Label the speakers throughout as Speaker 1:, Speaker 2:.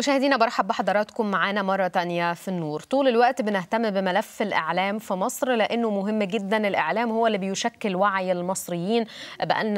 Speaker 1: مشاهدينا برحب بحضراتكم معانا مرة تانية في النور طول الوقت بنهتم بملف الإعلام في مصر لأنه مهم جدا الإعلام هو اللي بيشكل وعي المصريين بأن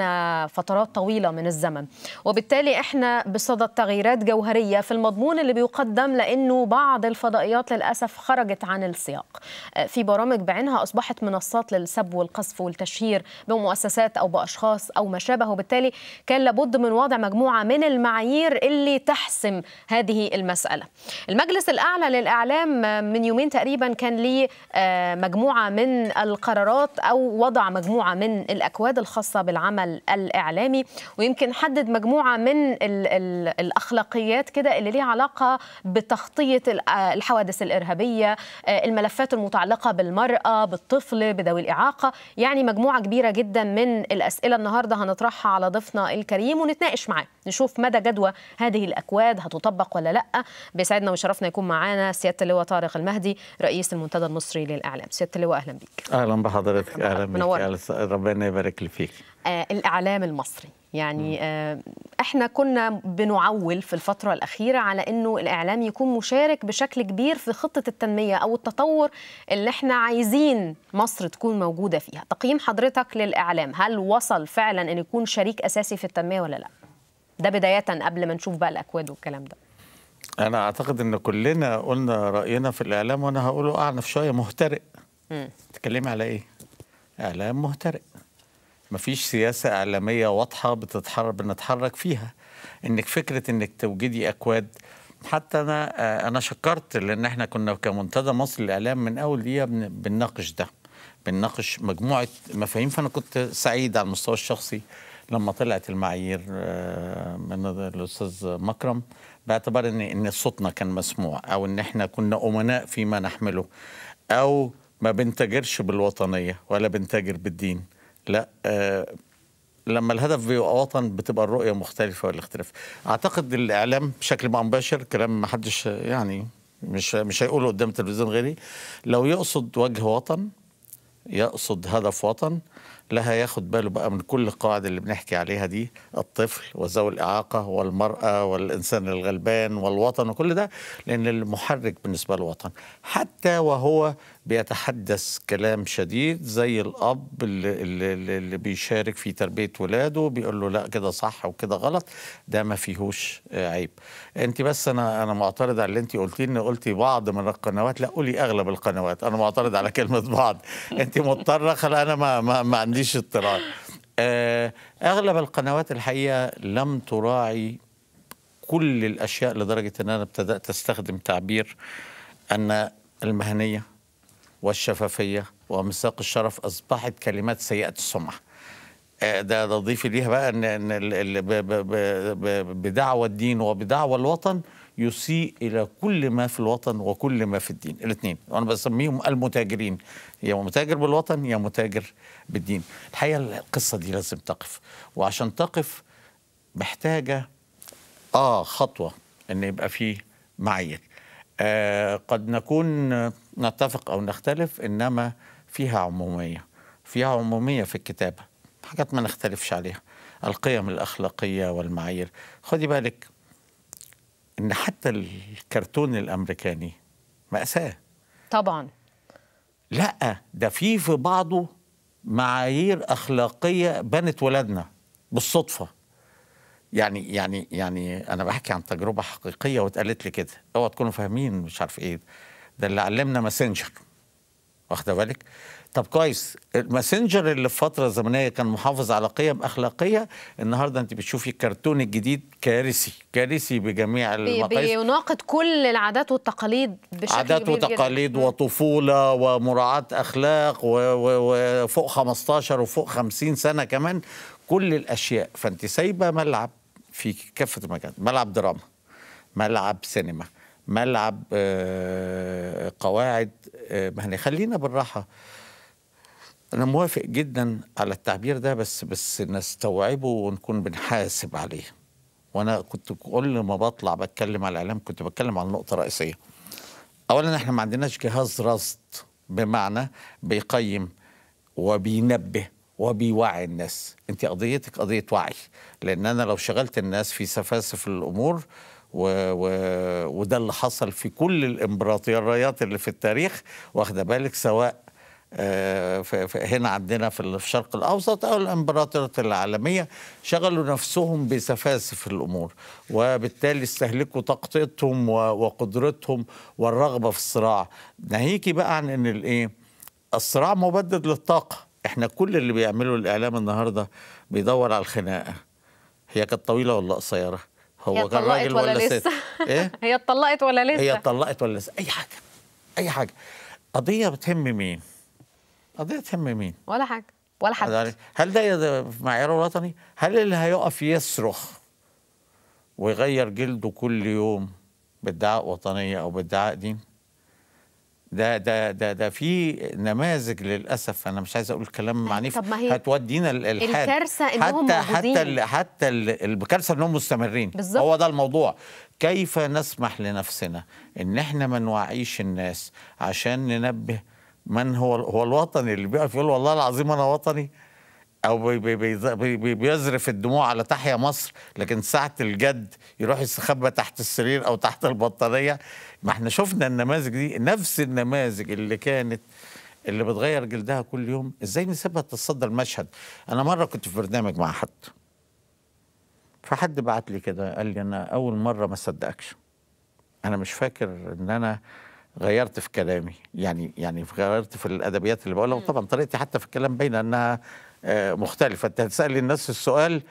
Speaker 1: فترات طويلة من الزمن وبالتالي إحنا بصدد تغييرات جوهرية في المضمون اللي بيقدم لأنه بعض الفضائيات للأسف خرجت عن السياق في برامج بعينها أصبحت منصات للسب والقصف والتشهير بمؤسسات أو بأشخاص أو ما شابه وبالتالي كان لابد من وضع مجموعة من المعايير اللي تحسم هذه هذه المسألة المجلس الأعلى للإعلام من يومين تقريبا كان ليه آه، مجموعة من القرارات أو وضع مجموعة من الأكواد الخاصة بالعمل الإعلامي ويمكن حدد مجموعة من الـ الـ الأخلاقيات كده اللي ليها علاقة بتغطية آه، الحوادث الإرهابية آه، الملفات المتعلقة بالمرأة بالطفل بذوي الإعاقة يعني مجموعة كبيرة جدا من الأسئلة النهاردة هنطرحها على ضيفنا الكريم ونتناقش معاه نشوف مدى جدوى هذه الأكواد هتطبق ولا ولا لا بيسعدنا ويشرفنا يكون معانا سياده اللواء طارق المهدي رئيس المنتدى المصري للاعلام سياده اللواء اهلا بك
Speaker 2: اهلا بحضرتك اهلا بك ربنا يبارك لي فيك
Speaker 1: آه الاعلام المصري يعني آه احنا كنا بنعول في الفتره الاخيره على انه الاعلام يكون مشارك بشكل كبير في خطه التنميه او التطور اللي احنا عايزين مصر تكون موجوده فيها تقييم حضرتك للاعلام هل وصل فعلا ان يكون شريك اساسي في التنميه ولا لا ده بدايه قبل ما نشوف بقى الاكواد والكلام ده
Speaker 2: انا اعتقد ان كلنا قلنا راينا في الاعلام وانا هقوله اعنف شويه مهترئ تتكلمي على ايه اعلام مهترئ مفيش سياسه اعلاميه واضحه بتتحرك بنتحرك فيها انك فكره انك توجدي اكواد حتى انا آه، انا شكرت لان احنا كنا كمنتدى مصر للاعلام من اول دقيقه بنناقش ده بنناقش مجموعه مفاهيم فانا كنت سعيد على المستوى الشخصي لما طلعت المعايير آه، من الاستاذ مكرم باعتبار ان ان صوتنا كان مسموع او ان احنا كنا امناء فيما نحمله او ما بنتاجرش بالوطنيه ولا بنتاجر بالدين لا آه لما الهدف بيبقى وطن بتبقى الرؤيه مختلفه والاختلاف اعتقد الاعلام بشكل مباشر كلام ما حدش يعني مش مش هيقوله قدام التلفزيون غيري لو يقصد وجه وطن يقصد هدف وطن لها ياخد باله بقى من كل القواعد اللي بنحكي عليها دي الطفل وذوي الإعاقة والمرأة والإنسان الغلبان والوطن وكل ده لأن المحرك بالنسبة للوطن حتى وهو بيتحدث كلام شديد زي الاب اللي, اللي, اللي بيشارك في تربيه ولاده بيقول له لا كده صح وكده غلط ده ما فيهوش آه، عيب انت بس انا انا معترض على اللي انت قلتيه ان قلتي بعض من القنوات لا قولي اغلب القنوات انا معترض على كلمه بعض انت مضطره خلا انا ما ما, ما عنديش اضطرار آه، اغلب القنوات الحقيقه لم تراعي كل الاشياء لدرجه ان انا ابتدات استخدم تعبير ان المهنيه والشفافية وميثاق الشرف أصبحت كلمات سيئة السمعة آه، ده تضيف ليها بقى ان بدعوى الدين وبدعوى الوطن يسيء الى كل ما في الوطن وكل ما في الدين الاثنين وانا بسميهم المتاجرين يا متاجر بالوطن يا متاجر بالدين الحقيقه القصه دي لازم تقف وعشان تقف محتاجه اه خطوه ان يبقى فيه معايير آه، قد نكون آه، نتفق أو نختلف إنما فيها عمومية فيها عمومية في الكتابة حاجات ما نختلفش عليها القيم الأخلاقية والمعايير خدي بالك إن حتى الكرتون الأمريكاني مأساة طبعا لا ده في في بعضه معايير أخلاقية بنت ولادنا بالصدفة يعني يعني يعني انا بحكي عن تجربه حقيقيه واتقالت لي كده اوعى تكونوا فاهمين مش عارف ايه ده اللي علمنا ماسنجر واخده بالك طب كويس الماسنجر اللي في فتره زمنيه كان محافظ على قيم اخلاقيه النهارده انت بتشوفي الكرتون الجديد كارثي كارثي بجميع المقاييس
Speaker 1: بيناقض كل العادات والتقاليد بشكل عادات وتقاليد جداً.
Speaker 2: وطفوله ومراعاه اخلاق وفوق 15 وفوق 50 سنه كمان كل الاشياء فانت سايبه ملعب في كافه المجالات ملعب دراما ملعب سينما ملعب آه، قواعد مهنيه آه، يعني خلينا بالراحه انا موافق جدا على التعبير ده بس بس نستوعبه ونكون بنحاسب عليه وانا كنت كل ما بطلع بتكلم على الاعلام كنت بتكلم على نقطه رئيسيه اولا احنا ما عندناش جهاز رصد بمعنى بيقيم وبينبه وبيوعي الناس انت قضيتك قضيه وعي لان انا لو شغلت الناس في سفاسف الامور و... و... وده اللي حصل في كل الامبراطوريات اللي في التاريخ واخده بالك سواء آه، هنا عندنا في الشرق الاوسط او الامبراطوريات العالميه شغلوا نفسهم بسفاسف الامور وبالتالي استهلكوا طاقتهم وقدرتهم والرغبه في الصراع ناهيكي بقى عن ان الايه الصراع مبدد للطاقه احنا كل اللي بيعمله الاعلام النهارده بيدور على الخناقه هي كانت طويله ولا قصيره هو كان راجل ولا, ولا ست
Speaker 1: ايه هي اتطلقت ولا لسه هي
Speaker 2: اتطلقت ولا لسه اي حاجه اي حاجه قضيه بتهم مين قضيه تهم مين
Speaker 1: ولا حاجه ولا حد يعني
Speaker 2: هل ده معيار وطني هل اللي هيقف يصرخ ويغير جلده كل يوم بادعاء وطنيه او بادعاء دين ده ده ده ده في نماذج للاسف انا مش عايز اقول كلام طيب، عنيف طب ما هي هتودينا الالحاد الكارثه انهم حتى حتى حتى الكارثه انهم مستمرين بالزبط. هو ده الموضوع كيف نسمح لنفسنا ان احنا ما نوعيش الناس عشان ننبه من هو هو الوطني اللي بيقف يقول والله العظيم انا وطني او بي بي بي بيزرف الدموع على تحيا مصر لكن ساعه الجد يروح يستخبى تحت السرير او تحت البطانيه ما احنا شفنا النماذج دي نفس النماذج اللي كانت اللي بتغير جلدها كل يوم ازاي نسيبها تتصدى المشهد انا مره كنت في برنامج مع حد فحد بعت لي كده قال لي انا اول مره ما صدقكش انا مش فاكر ان انا غيرت في كلامي يعني يعني غيرت في الادبيات اللي بقولها وطبعا طريقتي حتى في الكلام باينه انها آه، مختلفه انت هتسالي الناس السؤال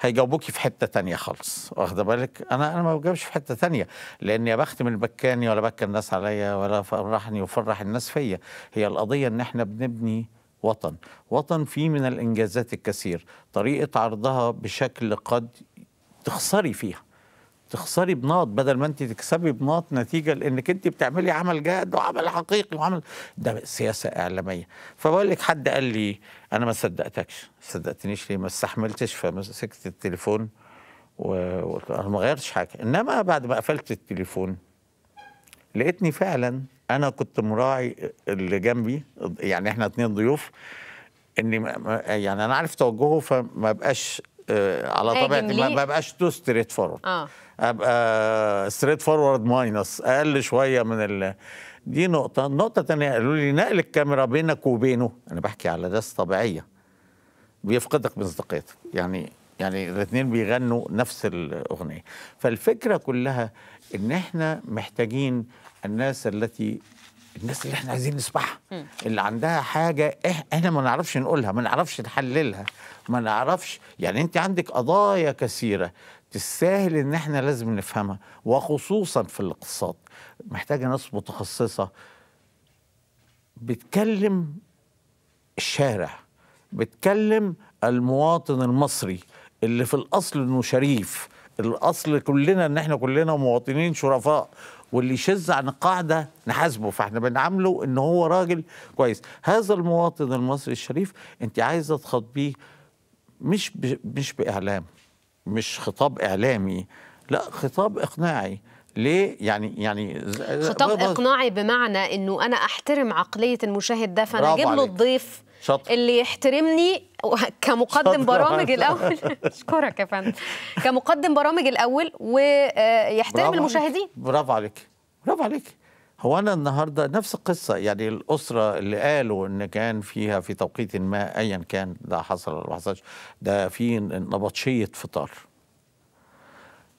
Speaker 2: هيجاوبوكي في حته تانية خالص واخده بالك انا انا ما بجاوبش في حته تانية لان يا بخت من بكاني ولا بكى الناس عليا ولا فرحني وفرح الناس فيا هي القضيه ان احنا بنبني وطن وطن فيه من الانجازات الكثير طريقه عرضها بشكل قد تخسري فيها تخسري بناط بدل ما انت تكسبي بناط نتيجه لانك انت بتعملي عمل جاد وعمل حقيقي وعمل ده سياسه اعلاميه فبقول لك حد قال لي انا ما صدقتكش صدقتنيش ليه ما استحملتش فمسكت التليفون وقلت انا ما غيرتش حاجه انما بعد ما قفلت التليفون لقيتني فعلا انا كنت مراعي اللي جنبي يعني احنا اتنين ضيوف اني يعني انا عارف توجهه فما بقاش آه، على طبيعتي ما ببقاش تو ستريت فورورد آه. ابقى ستريت فورورد ماينس اقل شويه من ال... دي نقطه النقطه الثانيه قالوا لي نقل الكاميرا بينك وبينه انا بحكي على ناس طبيعيه بيفقدك مصداقيتك يعني يعني الاثنين بيغنوا نفس الاغنيه فالفكره كلها ان احنا محتاجين الناس التي الناس اللي احنا عايزين نسمعها اللي عندها حاجه إيه، احنا ما نعرفش نقولها ما نعرفش نحللها ما نعرفش يعني انت عندك قضايا كثيره تستاهل ان احنا لازم نفهمها وخصوصا في الاقتصاد محتاجه ناس متخصصه بتكلم الشارع بتكلم المواطن المصري اللي في الاصل انه شريف الاصل كلنا ان احنا كلنا مواطنين شرفاء واللي يشذ عن القاعده نحاسبه فاحنا بنعامله ان هو راجل كويس هذا المواطن المصري الشريف انت عايزه تخاطبيه مش ب... مش باعلام مش خطاب اعلامي لا خطاب اقناعي ليه يعني يعني خطاب اقناعي
Speaker 1: بمعنى انه انا احترم عقليه المشاهد ده فانا اجيب له الضيف شطر. اللي يحترمني كمقدم شطر. برامج الاول اشكرك يا فندم كمقدم برامج الاول ويحترم المشاهدين
Speaker 2: برافو عليك برافو عليك هو انا النهارده نفس القصه يعني الاسره اللي قالوا ان كان فيها في توقيت ما ايا كان ده حصل ولا ما حصلش ده في نبطشيه فطار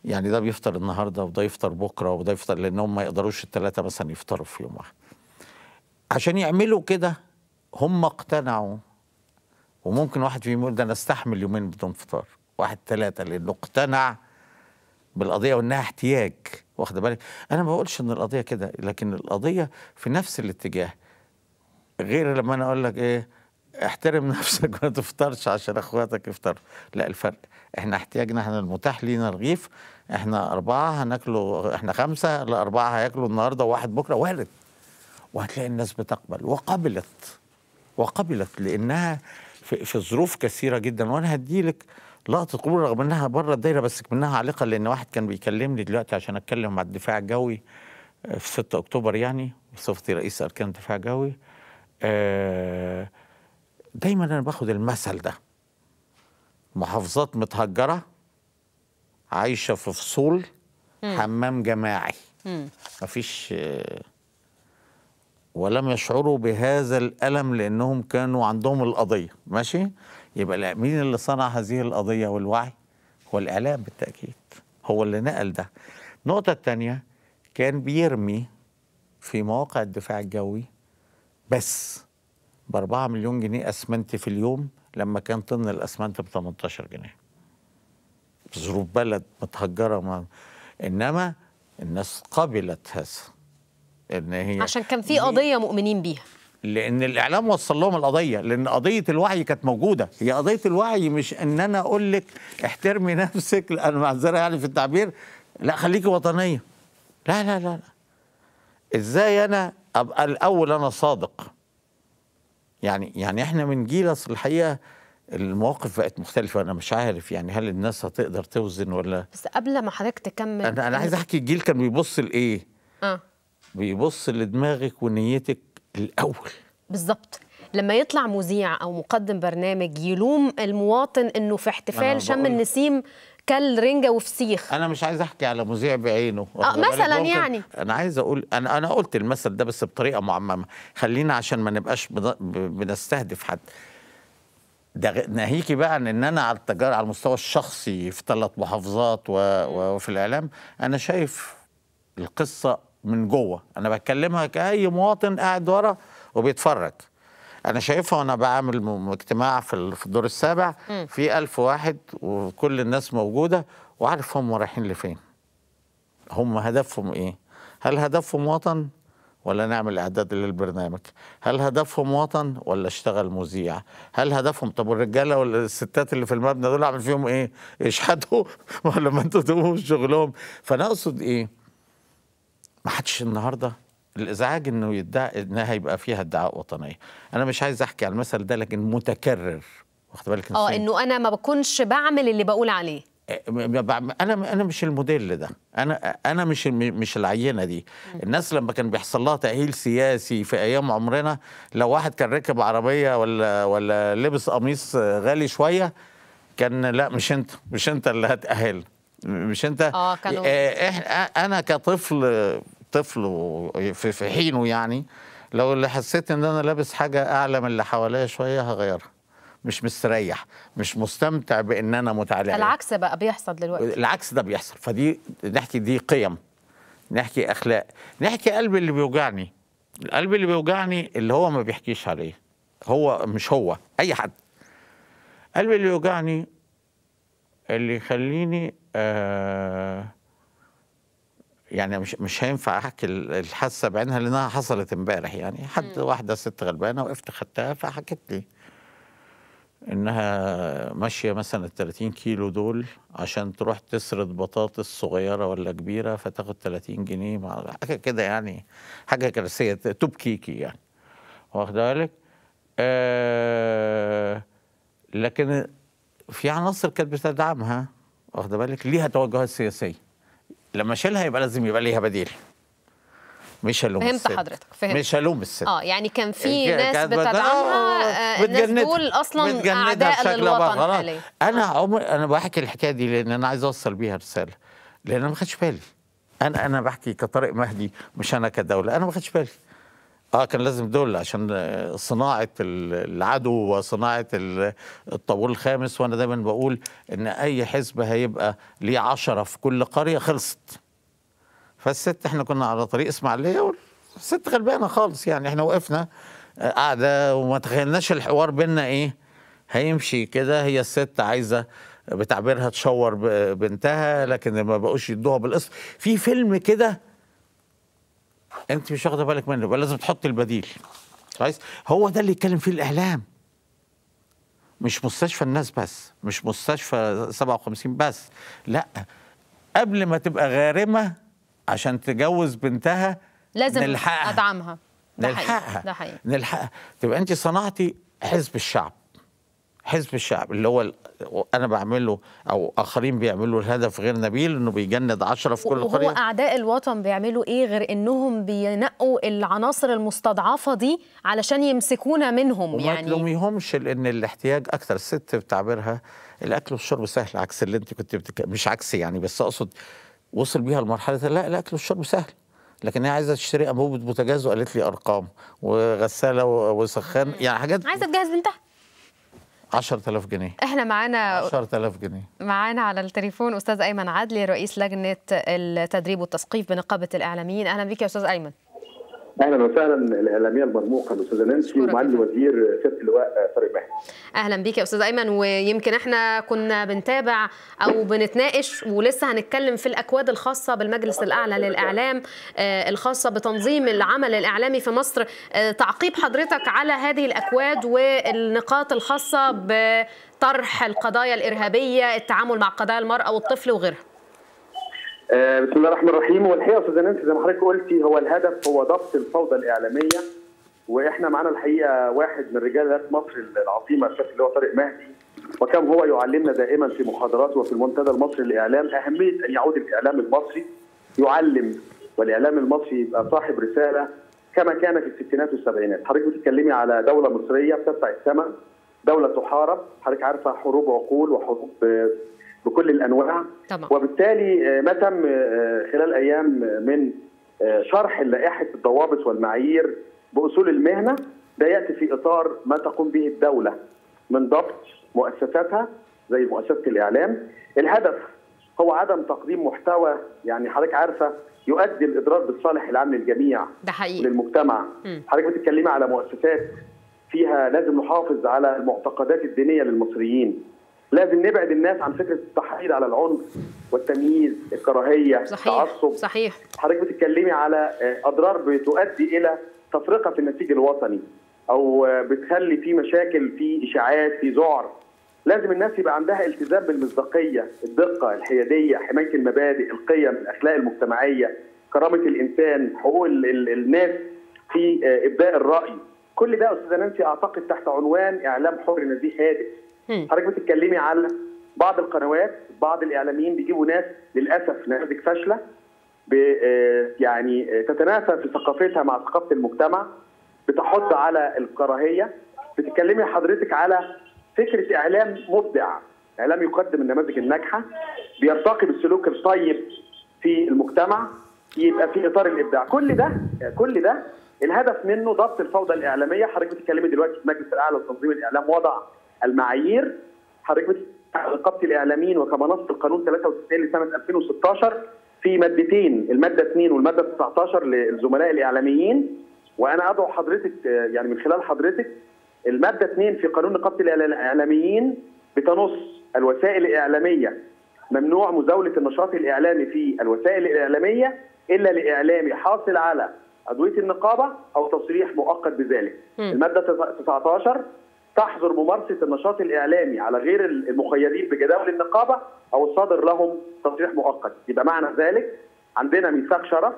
Speaker 2: يعني ده بيفطر النهارده وده يفطر بكره وده يفطر لان هم ما يقدروش الثلاثه مثلا يفطروا في يوم واحد عشان يعملوا كده هم اقتنعوا وممكن واحد فيهم يقول ده انا استحمل يومين بدون فطار واحد ثلاثه لانه اقتنع بالقضيه وانها احتياج واخده بالك انا ما بقولش ان القضيه كده لكن القضيه في نفس الاتجاه غير لما انا اقول لك ايه احترم نفسك وما تفطرش عشان اخواتك يفطروا لا الفرق احنا احتياجنا احنا المتاح لينا رغيف احنا اربعه هناكله احنا خمسه الاربعه هياكلوا النهارده وواحد بكره وارد وهتلاقي الناس بتقبل وقبلت وقبلت لانها في, في ظروف كثيره جدا وانا هدي لك لقطه قبول رغم انها بره الدايره بس منها عالقه لان واحد كان بيكلمني دلوقتي عشان اتكلم مع الدفاع الجوي آه، في 6 اكتوبر يعني بصفتي رئيس اركان الدفاع الجوي آه، دايما انا باخد المثل ده محافظات متهجره عايشه في فصول حمام جماعي مفيش آه، ولم يشعروا بهذا الألم لأنهم كانوا عندهم القضية ماشي يبقى مين اللي صنع هذه القضية والوعي هو الإعلام بالتأكيد هو اللي نقل ده النقطة الثانية كان بيرمي في مواقع الدفاع الجوي بس ب 4 مليون جنيه اسمنت في اليوم لما كان طن الاسمنت ب 18 جنيه ظروف بلد متهجره ما. انما الناس قبلت هذا ان هي عشان كان في قضيه مؤمنين بيها لان الاعلام وصل لهم القضيه لان قضيه الوعي كانت موجوده هي قضيه الوعي مش ان انا اقول لك احترمي نفسك انا معذره يعني في التعبير لا خليكي وطنيه لا لا لا لا ازاي انا ابقى الاول انا صادق يعني يعني احنا من جيل اصل الحقيقه المواقف بقت مختلفة أنا مش عارف يعني هل الناس هتقدر توزن ولا بس
Speaker 1: قبل ما حضرتك تكمل أنا أنا عايز
Speaker 2: أحكي الجيل كان بيبص لإيه؟ آه. بيبص لدماغك ونيتك الاول
Speaker 1: بالظبط لما يطلع مذيع او مقدم برنامج يلوم المواطن انه في احتفال شم النسيم كل رنجة وفسيخ
Speaker 2: انا مش عايز احكي على مذيع بعينه اه مثلا يعني انا عايز اقول انا انا قلت المثل ده بس بطريقه معممه خلينا عشان ما نبقاش بنستهدف حد ده ناهيكي بقى عن ان انا على التجاره على المستوى الشخصي في ثلاث محافظات و... وفي الاعلام انا شايف القصه من جوه انا بتكلمها كاي مواطن قاعد ورا وبيتفرج انا شايفها وانا بعمل اجتماع في الدور السابع في ألف واحد وكل الناس موجوده وعارف هم رايحين لفين هم هدفهم ايه هل هدفهم وطن ولا نعمل اعداد للبرنامج هل هدفهم وطن ولا اشتغل مذيع هل هدفهم طب والرجاله والستات اللي في المبنى دول اعمل فيهم ايه اشحتوا ولا ما انتوا تقوموا شغلهم فانا اقصد ايه ما حدش النهارده الازعاج انه يدعي انها هيبقى فيها ادعاء وطنيه انا مش عايز احكي على المثل ده لكن متكرر واخد بالك اه
Speaker 1: انه انا ما بكونش بعمل اللي بقول عليه
Speaker 2: اه، انا انا مش الموديل ده انا انا مش مش العينه دي الناس لما كان بيحصل لها تاهيل سياسي في ايام عمرنا لو واحد كان ركب عربيه ولا ولا لبس قميص غالي شويه كان لا مش انت مش انت اللي هتاهل مش انت اه كانوا اه، احنا اه، انا كطفل طفل في حينه يعني لو اللي حسيت ان انا لابس حاجه اعلى من اللي حواليا شويه هغيرها مش مستريح مش مستمتع بان انا متعلق
Speaker 1: العكس بقى بيحصل دلوقتي
Speaker 2: العكس ده بيحصل فدي نحكي دي قيم نحكي اخلاق نحكي قلب اللي بيوجعني القلب اللي بيوجعني اللي هو ما بيحكيش عليه هو مش هو اي حد قلب اللي يوجعني اللي يخليني آه يعني مش مش هينفع احكي الحاسه بعينها لانها حصلت امبارح يعني حد واحده ست غلبانه وقفت خدتها فحكت لي انها ماشيه مثلا ال 30 كيلو دول عشان تروح تسرد بطاطس صغيره ولا كبيره فتاخد 30 جنيه حاجه كده يعني حاجه كارثيه تبكيكي يعني واخد بالك؟ آه لكن في عناصر كانت بتدعمها واخد بالك ليها توجهات سياسيه لما اشيلها يبقى لازم يبقى ليها بديل مش هلوم فهمت الست. حضرتك فهمت مش هلوم الست اه
Speaker 1: يعني كان في ناس بتدعمها آه، آه، الناس دول اصلا اعداء للوطن
Speaker 2: حاليا انا آه. عمر انا بحكي الحكايه دي لان انا عايز اوصل بيها رساله لان انا ما خدتش بالي انا انا بحكي كطارق مهدي مش انا كدوله انا ما خدتش بالي اه كان لازم دول عشان صناعه العدو وصناعه الطابور الخامس وانا دايما بقول ان اي حزب هيبقى ليه عشرة في كل قريه خلصت فالست احنا كنا على طريق اسماعيليه والست غلبانه خالص يعني احنا وقفنا آه، قاعده وما تخيلناش الحوار بينا ايه هيمشي كده هي الست عايزه بتعبيرها تشور بنتها لكن ما بقوش يدوها بالقسط في فيلم كده انت مش واخده بالك منه يبقى لازم تحط البديل كويس هو ده اللي يتكلم فيه الاعلام مش مستشفى الناس بس مش مستشفى 57 بس لا قبل ما تبقى غارمه عشان تجوز بنتها لازم نلحقها. ادعمها ده نلحقها حقيقي. ده حقيقي. نلحقها تبقى انت صنعتي حزب الشعب حزب الشعب اللي هو انا بعمله او اخرين بيعملوا الهدف غير نبيل انه بيجند عشرة في كل قريه
Speaker 1: اعداء الوطن بيعملوا ايه غير انهم بينقوا العناصر المستضعفه دي علشان يمسكونا منهم وما يعني وما
Speaker 2: تلوميهمش لان الاحتياج اكثر الست بتعبيرها الاكل والشرب سهل عكس اللي انت كنت بتك... مش عكس يعني بس اقصد وصل بيها لمرحله لا الاكل والشرب سهل لكن هي عايزه تشتري انبوبه بوتجاز وقالت لي ارقام وغساله وسخان يعني حاجات عايزه
Speaker 1: تجهز بنتها
Speaker 2: 10000 جنيه
Speaker 1: احنا معانا
Speaker 2: 10000 جنيه
Speaker 1: معانا على التليفون استاذ ايمن عدلي رئيس لجنه التدريب والتثقيف بنقابه الاعلاميين اهلا بك يا استاذ ايمن
Speaker 3: اهلا وسهلا الاعلاميه المرموقه الاستاذه نانسي ومعالي وزير سياده اللواء طارق مهدي
Speaker 1: اهلا بيك يا استاذ ايمن ويمكن احنا كنا بنتابع او بنتناقش ولسه هنتكلم في الاكواد الخاصه بالمجلس الاعلى للاعلام آه، الخاصه بتنظيم العمل الاعلامي في مصر آه، تعقيب حضرتك على هذه الاكواد والنقاط الخاصه بطرح القضايا الارهابيه التعامل مع قضايا المراه والطفل وغيرها
Speaker 3: آه، بسم الله الرحمن الرحيم والحقيقه استاذ نانسي زي ما حضرتك قلتي هو الهدف هو ضبط الفوضى الاعلاميه واحنا معانا الحقيقه واحد من رجال مصر العظيمه الشيخ اللي هو طارق مهدي وكم هو يعلمنا دائما في محاضراته وفي المنتدى المصري للاعلام اهميه ان يعود الاعلام المصري يعلم والاعلام المصري يبقى صاحب رساله كما كان في الستينات والسبعينات، حضرتك بتتكلمي على دوله مصريه بتدفع الثمن، دوله تحارب، حضرتك عارفه حروب عقول وحروب بكل الانواع طبعا. وبالتالي آه، ما تم آه، خلال ايام آه، من شرح لائحه الضوابط والمعايير باصول المهنه ده ياتي في اطار ما تقوم به الدوله من ضبط مؤسساتها زي مؤسسه الاعلام الهدف هو عدم تقديم محتوى يعني حضرتك عارفه يؤدي الاضرار بالصالح العام للجميع ده حقيقي للمجتمع حضرتك بتتكلمي على مؤسسات فيها لازم نحافظ على المعتقدات الدينيه للمصريين لازم نبعد الناس عن فكره التحريض على العنف والتمييز الكراهيه صحيح. التعصب صحيح حضرتك بتتكلمي على آه، اضرار بتؤدي الى تفرقه في النسيج الوطني او آه، بتخلي في مشاكل في اشاعات في ذعر لازم الناس يبقى عندها التزام بالمصداقيه الدقه الحياديه حمايه المبادئ القيم الاخلاق المجتمعيه كرامه الانسان حقوق الناس في آه، ابداء الراي كل ده استاذه نانسي اعتقد تحت عنوان اعلام حر نزيه هادف حضرتك بتتكلمي على بعض القنوات بعض الاعلاميين بيجيبوا ناس للاسف نماذج فاشله آه، يعني آه، تتنافى في ثقافتها مع ثقافه المجتمع بتحط على الكراهيه بتتكلمي حضرتك على فكره اعلام مبدع اعلام يقدم النماذج الناجحه بيرتقي بالسلوك الطيب في المجتمع يبقى في اطار الابداع كل ده كل ده الهدف منه ضبط الفوضى الاعلاميه حضرتك بتتكلمي دلوقتي في المجلس الاعلى لتنظيم الاعلام وضع المعايير حضرتك رقابه الاعلاميين وكما نص القانون 93 لسنه 2016 في مادتين الماده 2 والماده 19 للزملاء الاعلاميين وانا ادعو حضرتك يعني من خلال حضرتك الماده 2 في قانون نقابه الاعلاميين بتنص الوسائل الاعلاميه ممنوع مزاوله النشاط الاعلامي في الوسائل الاعلاميه الا لاعلامي حاصل على ادويه النقابه او تصريح مؤقت بذلك. م. الماده 19 تحظر ممارسه النشاط الاعلامي على غير المخيرين بجداول النقابه او الصادر لهم تصريح مؤقت يبقى معنى ذلك عندنا ميثاق شرف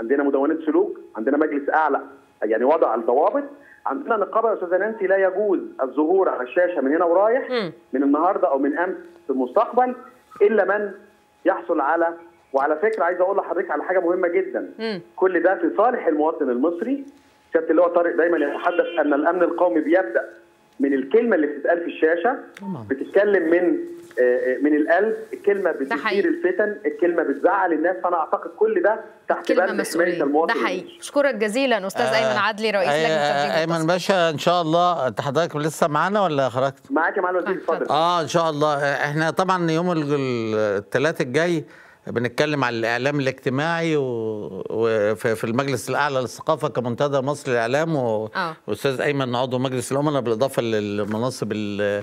Speaker 3: عندنا مدونات سلوك عندنا مجلس اعلى يعني وضع الضوابط عندنا نقابه يا استاذه نانسي لا يجوز الظهور على الشاشه من هنا ورايح من النهارده او من امس في المستقبل الا من يحصل على وعلى فكره عايز اقول لحضرتك على حاجه مهمه جدا كل ده في صالح المواطن المصري سياده اللي هو طارق دايما يتحدث ان الامن القومي بيبدا من الكلمه اللي بتتقال في الشاشه بتتكلم من آه، آه، من القلب الكلمه بتثير الفتن الكلمه بتزعل الناس فانا اعتقد كل ده تحت بند مسؤوليه المواطن ده حقيقي
Speaker 1: اشكرك جزيلا استاذ آه ايمن عدلي رئيس آه لجنه
Speaker 2: آه ايمن باشا ان شاء الله انت حضرتك لسه معانا ولا خرجت؟ معاك يا معلم الوزير اتفضل اه ان شاء الله احنا طبعا يوم الثلاث الجاي بنتكلم على الاعلام الاجتماعي وفي المجلس الاعلى للثقافه كمنتدى مصر للاعلام آه. واستاذ ايمن عضو مجلس العملاء بالاضافه للمناصب اللي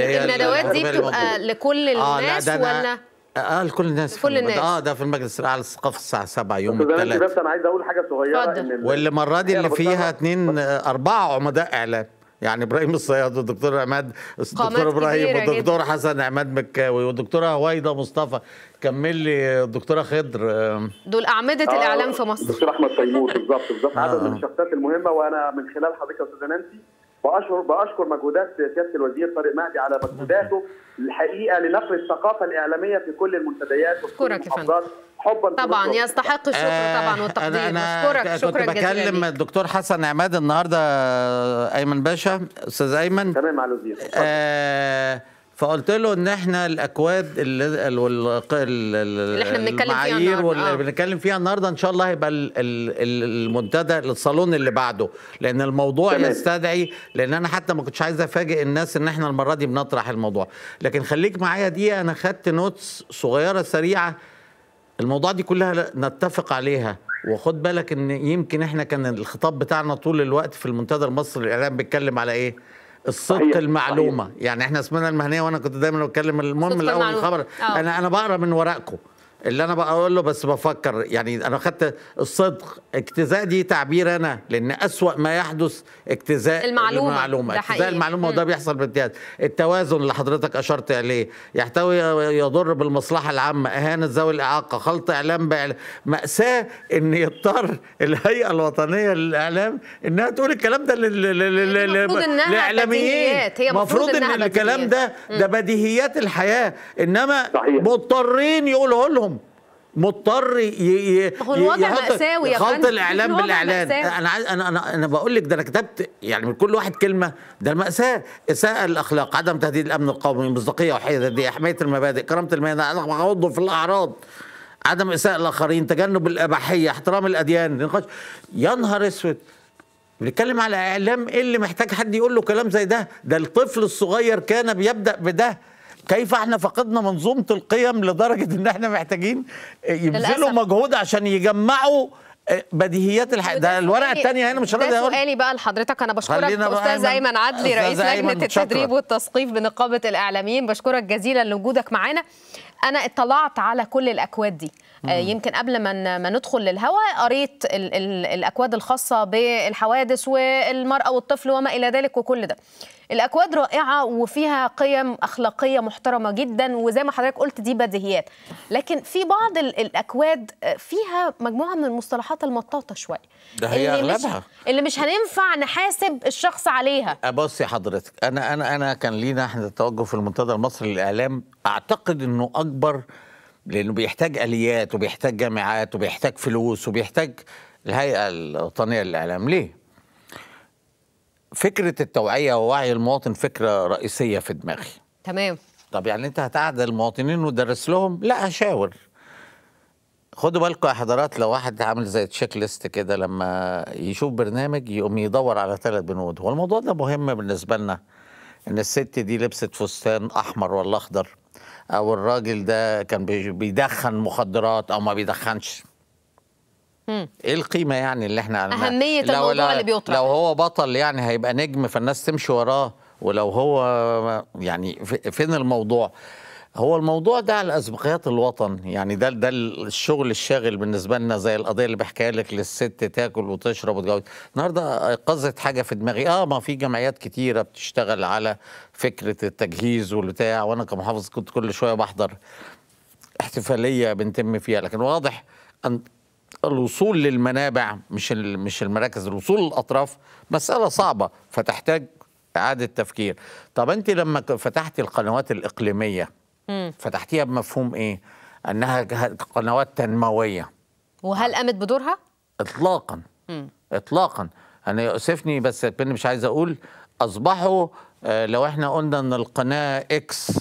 Speaker 2: هي الندوات دي بتبقى
Speaker 1: لكل آه، الناس آه ولا
Speaker 2: اه لكل الناس كل الناس اه ده في المجلس الاعلى للثقافه الساعه 7 يوم الثلاثاء بس
Speaker 3: انا عايز اقول حاجه صغيره واللي المره دي اللي فيها
Speaker 2: اثنين آه، اربعه عمداء اعلام يعني ابراهيم الصياد والدكتور عماد الدكتور ابراهيم والدكتور حسن عماد مكاوي والدكتوره هويده مصطفى كمل لي الدكتوره خضر
Speaker 3: دول اعمده آه الاعلام في مصر الدكتور احمد تيمور
Speaker 2: بالظبط بالظبط عدد من آه.
Speaker 3: الشخصيات المهمه وانا من خلال حضرتك يا استاذه نانسي بأشكر بأشكر مجهودات سيادة الوزير طارق مهدي على مجهوداته الحقيقة لنقل الثقافة الإعلامية في كل المنتديات وفي كل المحافظات حبا طبعا يستحق الشكر آه طبعا والتقدير أنا أشكرك شكرا جزيلا كنت بكلم
Speaker 2: الدكتور حسن عماد النهارده آه، ايمن باشا استاذ ايمن تمام على الوزير آه، فقلت له ان احنا الاكواد اللي, اللي احنا بنتكلم فيها واللي آه. بنتكلم فيها النهارده ان شاء الله هيبقى المنتدى الصالون اللي بعده لان الموضوع يستدعي لان انا حتى ما كنتش عايز افاجئ الناس ان احنا المره دي بنطرح الموضوع لكن خليك معايا دقيقه انا خدت نوتس صغيره سريعه الموضوع دي كلها نتفق عليها وخد بالك ان يمكن احنا كان الخطاب بتاعنا طول الوقت في المنتدى المصري للاعلام بيتكلم على ايه؟ الصدق المعلومه صحيح. يعني احنا اسمنا المهنيه وانا كنت دايما بتكلم المهم الاول الخبر أوه. انا انا بقرا من ورقكم اللي انا بقول له بس بفكر يعني انا خدت الصدق اجتزاء دي تعبير انا لان اسوا ما يحدث اجتزاء المعلومه, المعلومة. اجتزاء المعلومه وده بيحصل بالامتياز التوازن اللي حضرتك اشرت اليه يحتوي يضر بالمصلحه العامه اهانه ذوي الاعاقه خلط اعلام بإعلام ماساه ان يضطر الهيئه الوطنيه للاعلام انها تقول الكلام ده للاعلاميين المفروض ان الكلام ده ده بديهيات الحياه انما مضطرين يقولوا لهم مضطر ي... هو الوضع مأساوي يا خلط الاعلام بالاعلان انا عايز انا انا انا بقول لك ده انا كتبت يعني من كل واحد كلمه ده المأساة اساءة الاخلاق عدم تهديد الامن القومي المصداقيه والحياديه حمايه المبادئ كرامه المهنه الغض في الاعراض عدم اساءه الاخرين تجنب الاباحيه احترام الاديان نقاش يا نهار اسود بنتكلم على اعلام ايه اللي محتاج حد يقول له كلام زي ده ده الطفل الصغير كان بيبدا بده كيف احنا فقدنا منظومه القيم لدرجه ان احنا محتاجين يبذلوا مجهود عشان يجمعوا آه، بديهيات الح... ده الورقه الثانيه هنا مش راضي اقول
Speaker 1: سؤالي بقى لحضرتك انا بشكرك استاذ ايمن عدلي رئيس لجنه التدريب والتثقيف بنقابه الاعلاميين بشكرك جزيلا لوجودك معانا انا اطلعت على كل الاكواد دي آه، يمكن قبل ما ما ندخل للهواء قريت ال ال الاكواد الخاصه بالحوادث والمراه والطفل وما الى ذلك وكل ده الاكواد رائعه وفيها قيم اخلاقيه محترمه جدا وزي ما حضرتك قلت دي بديهيات لكن في بعض الاكواد آه، فيها مجموعه من المصطلحات المطاطه شويه
Speaker 2: ده هي اللي اغلبها مش
Speaker 1: اللي مش هننفع نحاسب الشخص عليها
Speaker 2: أه، بصي حضرتك انا انا انا كان لينا احنا التوجه في المنتدى المصري للاعلام اعتقد انه اكبر لانه بيحتاج اليات وبيحتاج جامعات وبيحتاج فلوس وبيحتاج الهيئه الوطنيه للاعلام ليه فكره التوعيه ووعي المواطن فكره رئيسيه في دماغي تمام طب يعني انت هتقعد المواطنين وتدرس لهم لا هشاور خدوا بالكم يا حضرات لو واحد عامل زي تشيك ليست كده لما يشوف برنامج يقوم يدور على ثلاث بنود هو الموضوع ده مهم بالنسبه لنا ان الست دي لبست فستان احمر ولا اخضر او الراجل ده كان بيدخن مخدرات او ما بيدخنش ايه القيمه يعني اللي احنا اهميه الموضوع اللي بيطرح لو هو بطل يعني هيبقى نجم فالناس تمشي وراه ولو هو يعني فين الموضوع هو الموضوع ده على اسبقيات الوطن يعني ده ده الشغل الشاغل بالنسبه لنا زي القضيه اللي بحكيها لك للست تاكل وتشرب وتجوز النهارده ايقظت حاجه في دماغي اه ما في جمعيات كتيره بتشتغل على فكره التجهيز والبتاع وانا كمحافظ كنت كل شويه بحضر احتفاليه بنتم فيها لكن واضح ان الوصول للمنابع مش مش المراكز الوصول للاطراف مساله صعبه فتحتاج اعاده تفكير طب انت لما فتحتي القنوات الاقليميه فتحتيها بمفهوم ايه انها قنوات تنمويه
Speaker 1: وهل قامت بدورها
Speaker 2: اطلاقا اطلاقا انا يؤسفني بس مش عايز اقول اصبحوا آه، لو احنا قلنا ان القناه اكس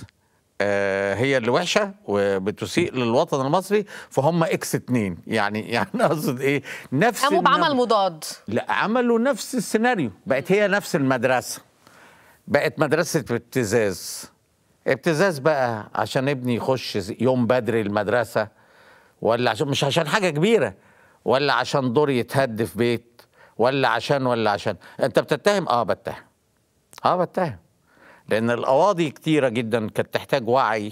Speaker 2: آه، هي اللي وحشه وبتسيء للوطن المصري فهم اكس اتنين يعني يعني اقصد ايه نفس قاموا بعمل مضاد لا عملوا نفس السيناريو بقت هي نفس المدرسه بقت مدرسه ابتزاز ابتزاز بقى عشان ابني يخش يوم بدري المدرسه ولا عشان مش عشان حاجه كبيره ولا عشان دور يتهد في بيت ولا عشان ولا عشان انت بتتهم اه بتهم اه بتهم لأن القواضي كتيرة جدا كانت تحتاج وعي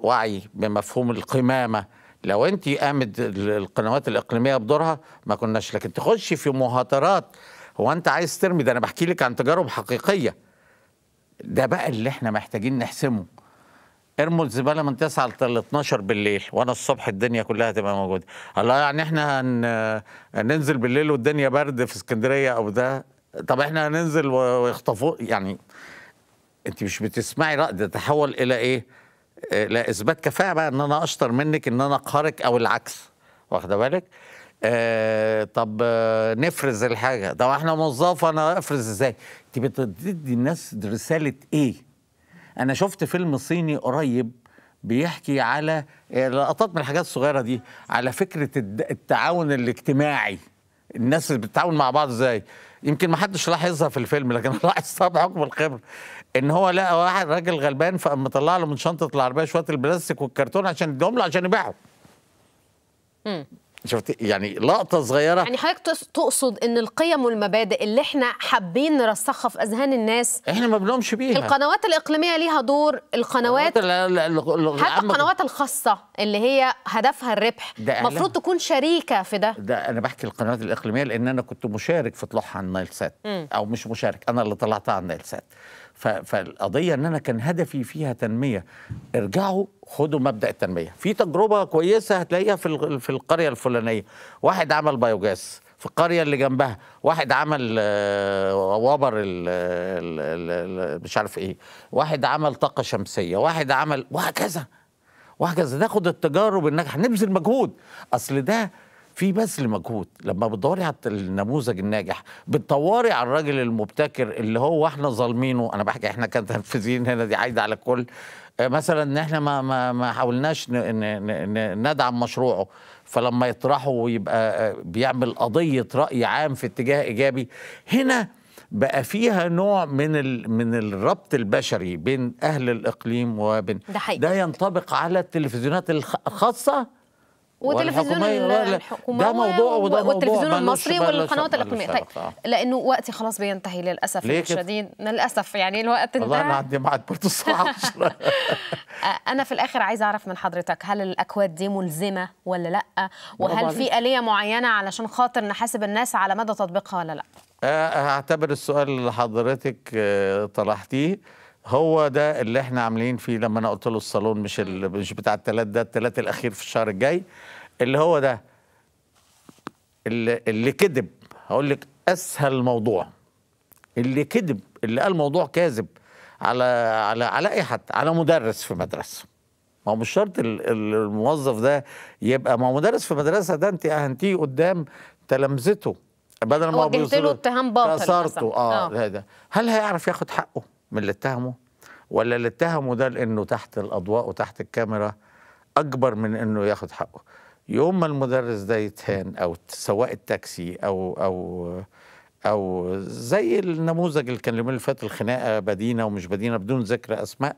Speaker 2: وعي بمفهوم القمامة لو أنت قامت القنوات الإقليمية بدورها ما كناش لكن تخش في مهاترات هو أنت عايز ترمي ده أنا بحكي لك عن تجارب حقيقية ده بقى اللي احنا محتاجين نحسمه ارموا الزباله من 9 ل 12 بالليل وانا الصبح الدنيا كلها تبقى موجوده الله يعني احنا هن... هننزل بالليل والدنيا برد في اسكندريه او ده طب احنا هننزل ويخطفوا يعني انت مش بتسمعي رأي ده تحول الى ايه آه، لا اثبات كفاءه بقى ان انا اشطر منك ان انا اقهرك او العكس واخده بالك آه طب آه نفرز الحاجه طب احنا موظف انا افرز ازاي انت بتدي الناس رساله ايه انا شفت فيلم صيني قريب بيحكي على آه، لقطات من الحاجات الصغيره دي على فكره التعاون الاجتماعي الناس اللي بتتعاون مع بعض ازاي يمكن ما حدش لاحظها في الفيلم لكن لاحظها بحكم الخبره ان هو لقى واحد راجل غلبان فقام مطلع له من شنطه العربيه شويه البلاستيك والكرتون عشان يديهم له عشان يبيعهم شفت يعني لقطه صغيره يعني
Speaker 1: حضرتك تقصد ان القيم والمبادئ اللي احنا حابين نرسخها في اذهان الناس
Speaker 2: احنا ما بنقومش بيها القنوات
Speaker 1: الاقليميه ليها دور القنوات لا
Speaker 2: لا لا حتى القنوات
Speaker 1: الخاصه اللي هي هدفها الربح المفروض تكون شريكه في ده
Speaker 2: ده انا بحكي القنوات الاقليميه لان انا كنت مشارك في طلوعها على النايل سات او مش مشارك انا اللي طلعتها على النايل سات فالقضيه ان انا كان هدفي فيها تنميه ارجعوا خدوا مبدا التنميه في تجربه كويسه هتلاقيها في في القريه الفلانيه واحد عمل بايوجاس في القريه اللي جنبها واحد عمل آه، وبر مش عارف ايه واحد عمل طاقه شمسيه واحد عمل وهكذا وهكذا ناخد التجارب الناجحه نبذل مجهود اصل ده في بذل مجهود لما بتدوري على النموذج الناجح بتطوري على الراجل المبتكر اللي هو احنا ظالمينه انا بحكي احنا كتنفيذيين هنا دي عايده على الكل آه، مثلا ان احنا ما ما ما حاولناش ندعم مشروعه فلما يطرحه ويبقى آه، بيعمل قضيه راي عام في اتجاه ايجابي هنا بقى فيها نوع من ال... من الربط البشري بين اهل الاقليم وبين ده, حقيقي. ده ينطبق على التلفزيونات الخاصه
Speaker 1: والتلفزيون الحكومي ده موضوع وده موضوع والتلفزيون المصري والقنوات الاقليميه طيب لانه وقتي خلاص بينتهي للاسف الشديد للاسف يعني الوقت انتهى والله انا عندي
Speaker 2: معاد برضه الساعه 10
Speaker 1: انا في الاخر عايز اعرف من حضرتك هل الاكواد دي ملزمه ولا لا وهل في اليه معينه علشان خاطر نحاسب الناس على مدى تطبيقها ولا لا
Speaker 2: اعتبر آه، السؤال اللي حضرتك آه، طرحتيه هو ده اللي احنا عاملين فيه لما انا قلت له الصالون مش مش بتاع التلات ده التلات الاخير في الشهر الجاي اللي هو ده اللي, اللي كذب هقول لك اسهل موضوع اللي كذب اللي قال موضوع كاذب على على على اي حد على مدرس في مدرسه ما هو مش شرط الموظف ده يبقى ما هو مدرس في مدرسه ده انت اهنتيه قدام تلامذته بدل ما هو له اتهام باطل اه اه هل هيعرف ياخد حقه؟ من اللي اتهمه ولا اللي اتهمه ده لانه تحت الاضواء وتحت الكاميرا اكبر من انه ياخد حقه يوم ما المدرس ده يتهان او سواق التاكسي او او او زي النموذج اللي كان اليوم اللي فات الخناقه بدينه ومش بدينه بدون ذكر اسماء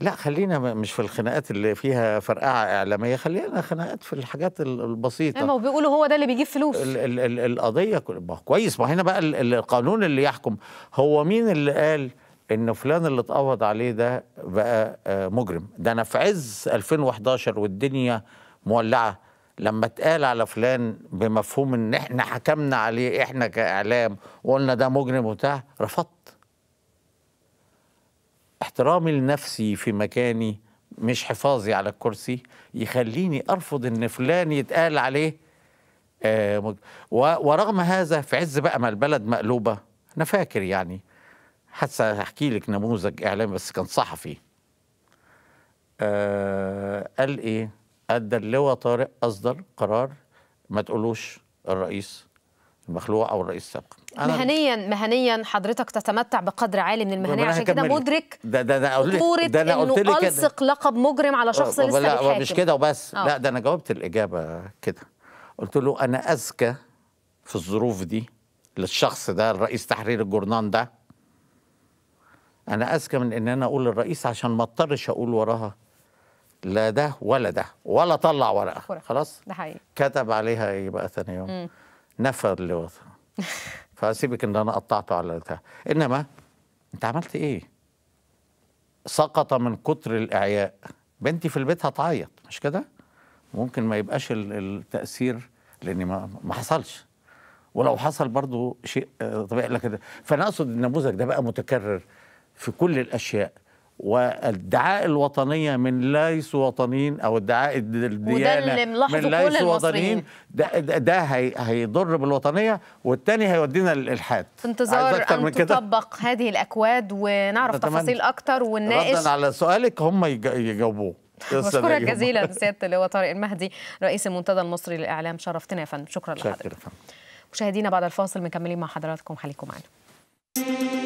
Speaker 2: لا خلينا مش في الخناقات اللي فيها فرقعه اعلاميه خلينا خناقات في الحاجات البسيطه إيه، ما هو
Speaker 1: بيقولوا هو ده اللي بيجيب فلوس ال
Speaker 2: ال ال القضيه كويس ما هنا بقى القانون اللي يحكم هو مين اللي قال ان فلان اللي اتقبض عليه ده بقى آه، مجرم ده انا في عز 2011 والدنيا مولعه لما اتقال على فلان بمفهوم ان احنا حكمنا عليه احنا كاعلام وقلنا ده مجرم وبتاع رفضت احترامي لنفسي في مكاني مش حفاظي على الكرسي يخليني ارفض ان فلان يتقال عليه آه، ورغم هذا في عز بقى ما البلد مقلوبه انا فاكر يعني حتى هحكي لك نموذج اعلامي بس كان صحفي آه قال ايه ادى اللواء طارق اصدر قرار ما تقولوش الرئيس المخلوع او الرئيس السابق
Speaker 1: مهنيا مهنيا حضرتك تتمتع بقدر عالي من المهنيه عشان كده مدرك
Speaker 2: ده ده ده قلت لك ده انا قلت لك الصق
Speaker 1: لقب مجرم على شخص آه، لسه لا مش كده وبس آه. لا ده
Speaker 2: انا جاوبت الاجابه كده قلت له انا اذكى في الظروف دي للشخص ده الرئيس تحرير الجورنان ده انا اذكى من ان انا اقول للرئيس عشان ما اضطرش اقول وراها لا ده ولا ده ولا طلع ورقه خلاص ده حقيقي كتب عليها ايه بقى ثاني يوم نفى اللواء فسيبك ان انا قطعته على ده. انما انت عملت ايه سقط من كتر الاعياء بنتي في البيت هتعيط مش كده ممكن ما يبقاش التاثير لان ما, ما حصلش ولو حصل برضو شيء آه، طبيعي لكن فانا اقصد النموذج ده بقى متكرر في كل الأشياء وادعاء الوطنية من ليس وطنيين أو ادعاء الديانة من ليس وطنيين ده, ده, هي هيضر بالوطنية والتاني هيودينا للإلحاد في انتظار أن تطبق
Speaker 1: هذه الأكواد ونعرف تفاصيل أكتر ونناقش ردا
Speaker 2: على سؤالك هم يجاوبوه بشكرك جزيلا سيادة
Speaker 1: اللواء طارق المهدي رئيس المنتدى المصري للإعلام شرفتنا يا فندم شكرا لحضرتك مشاهدينا بعد الفاصل مكملين مع حضراتكم خليكم معنا